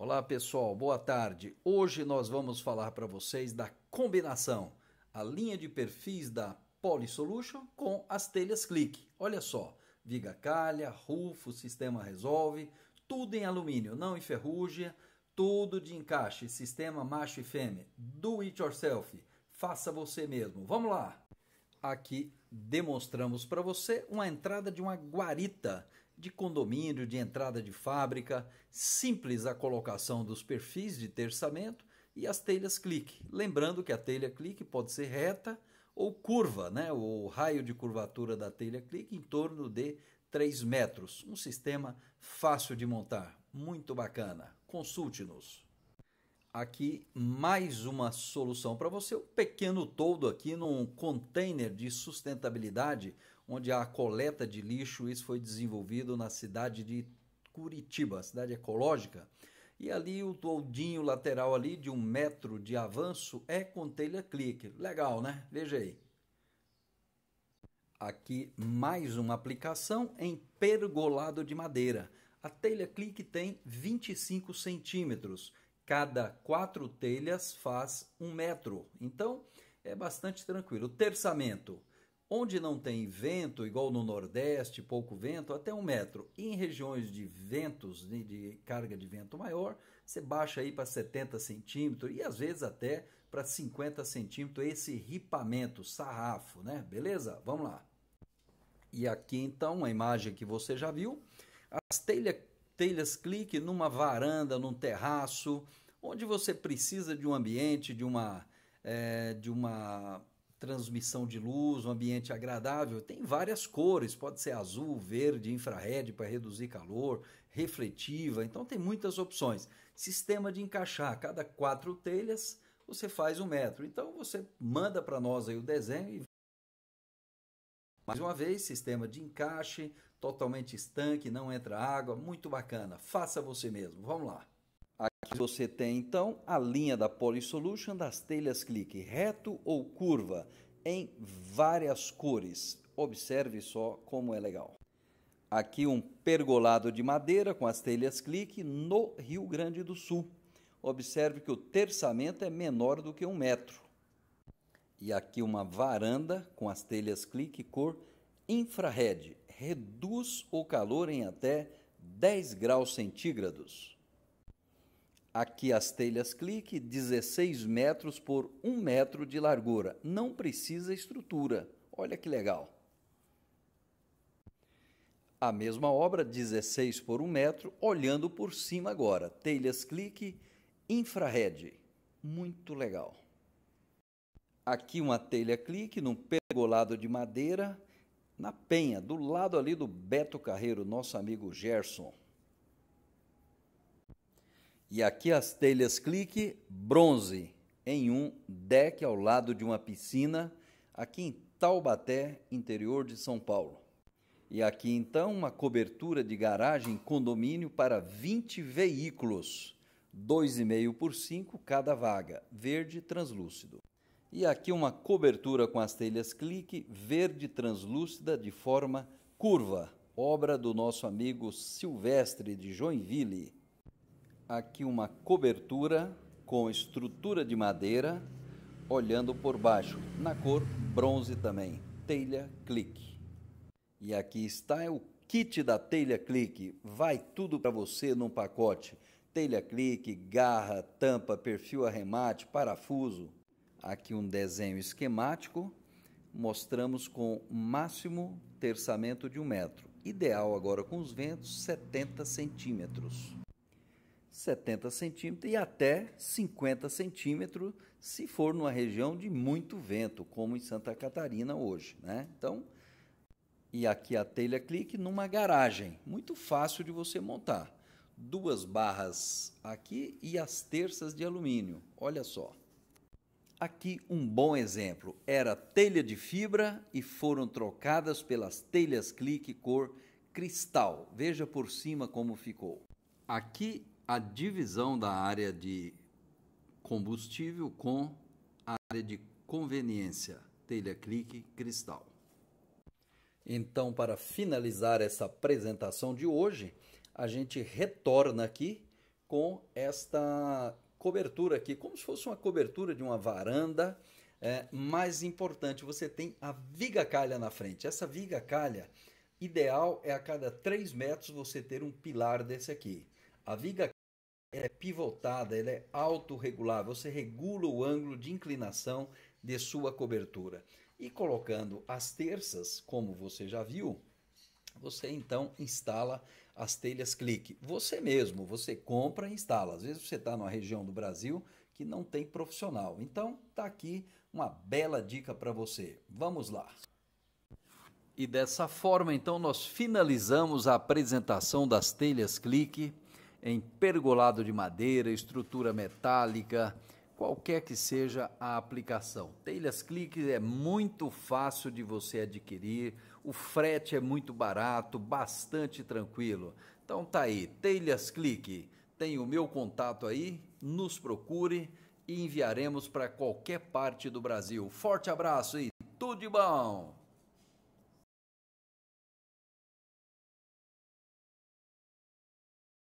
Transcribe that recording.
Olá pessoal, boa tarde. Hoje nós vamos falar para vocês da combinação, a linha de perfis da Polysolution com as telhas Click. Olha só, viga calha, rufo, sistema resolve, tudo em alumínio, não em ferrugem, tudo de encaixe, sistema macho e fêmea, do it yourself, faça você mesmo. Vamos lá! Aqui demonstramos para você uma entrada de uma guarita de condomínio, de entrada de fábrica, simples a colocação dos perfis de terçamento e as telhas clique. Lembrando que a telha clique pode ser reta ou curva, né? o raio de curvatura da telha clique em torno de 3 metros. Um sistema fácil de montar, muito bacana. Consulte-nos. Aqui mais uma solução para você, um pequeno toldo aqui num container de sustentabilidade onde a coleta de lixo, isso foi desenvolvido na cidade de Curitiba, cidade ecológica. E ali o toldinho lateral ali de um metro de avanço é com telha clique. Legal, né? Veja aí. Aqui mais uma aplicação em pergolado de madeira. A telha clique tem 25 centímetros. Cada quatro telhas faz um metro. Então é bastante tranquilo. O terçamento Onde não tem vento, igual no Nordeste, pouco vento, até um metro. E em regiões de ventos, né, de carga de vento maior, você baixa aí para 70 centímetros e às vezes até para 50 centímetros esse ripamento, sarrafo, né? Beleza? Vamos lá. E aqui então a imagem que você já viu. As telha, telhas clique numa varanda, num terraço, onde você precisa de um ambiente, de uma, é, de uma transmissão de luz, um ambiente agradável, tem várias cores, pode ser azul, verde, infrared para reduzir calor, refletiva, então tem muitas opções. Sistema de encaixar, cada quatro telhas você faz um metro. Então você manda para nós aí o desenho e mais uma vez, sistema de encaixe, totalmente estanque, não entra água, muito bacana. Faça você mesmo. Vamos lá. Você tem então a linha da Polysolution das telhas clique reto ou curva em várias cores. Observe só como é legal. Aqui um pergolado de madeira com as telhas clique no Rio Grande do Sul. Observe que o terçamento é menor do que um metro. E aqui uma varanda com as telhas clique cor infrared. Reduz o calor em até 10 graus centígrados. Aqui as telhas clique, 16 metros por 1 metro de largura. Não precisa estrutura. Olha que legal. A mesma obra, 16 por 1 metro, olhando por cima agora. Telhas clique, infrared. Muito legal. Aqui uma telha clique num pergolado de madeira, na penha, do lado ali do Beto Carreiro, nosso amigo Gerson. E aqui as telhas clique bronze em um deck ao lado de uma piscina aqui em Taubaté, interior de São Paulo. E aqui então uma cobertura de garagem condomínio para 20 veículos, 2,5 por 5 cada vaga, verde translúcido. E aqui uma cobertura com as telhas clique verde translúcida de forma curva, obra do nosso amigo Silvestre de Joinville aqui uma cobertura com estrutura de madeira, olhando por baixo, na cor bronze também, telha clique. E aqui está o kit da telha clique, vai tudo para você num pacote. Telha clique, garra, tampa, perfil arremate, parafuso. Aqui um desenho esquemático, mostramos com máximo terçamento de um metro. Ideal agora com os ventos, 70 centímetros. 70 centímetros e até 50 centímetros se for numa região de muito vento, como em Santa Catarina hoje. Né? Então, e aqui a telha clique numa garagem, muito fácil de você montar. Duas barras aqui e as terças de alumínio, olha só. Aqui um bom exemplo, era telha de fibra e foram trocadas pelas telhas clique cor cristal. Veja por cima como ficou. Aqui a divisão da área de combustível com a área de conveniência, telha clique cristal. Então, para finalizar essa apresentação de hoje, a gente retorna aqui com esta cobertura aqui, como se fosse uma cobertura de uma varanda. É, mais importante, você tem a viga calha na frente. Essa viga calha, ideal é a cada 3 metros você ter um pilar desse aqui. A viga ela é pivotada, ela é autorregulável, você regula o ângulo de inclinação de sua cobertura. E colocando as terças, como você já viu, você então instala as telhas clique. Você mesmo, você compra e instala. Às vezes você está numa região do Brasil que não tem profissional. Então tá aqui uma bela dica para você. Vamos lá. E dessa forma, então, nós finalizamos a apresentação das telhas clique em pergolado de madeira, estrutura metálica, qualquer que seja a aplicação. Telhas Clique é muito fácil de você adquirir, o frete é muito barato, bastante tranquilo. Então tá aí, Telhas Clique. Tem o meu contato aí, nos procure e enviaremos para qualquer parte do Brasil. Forte abraço e tudo de bom!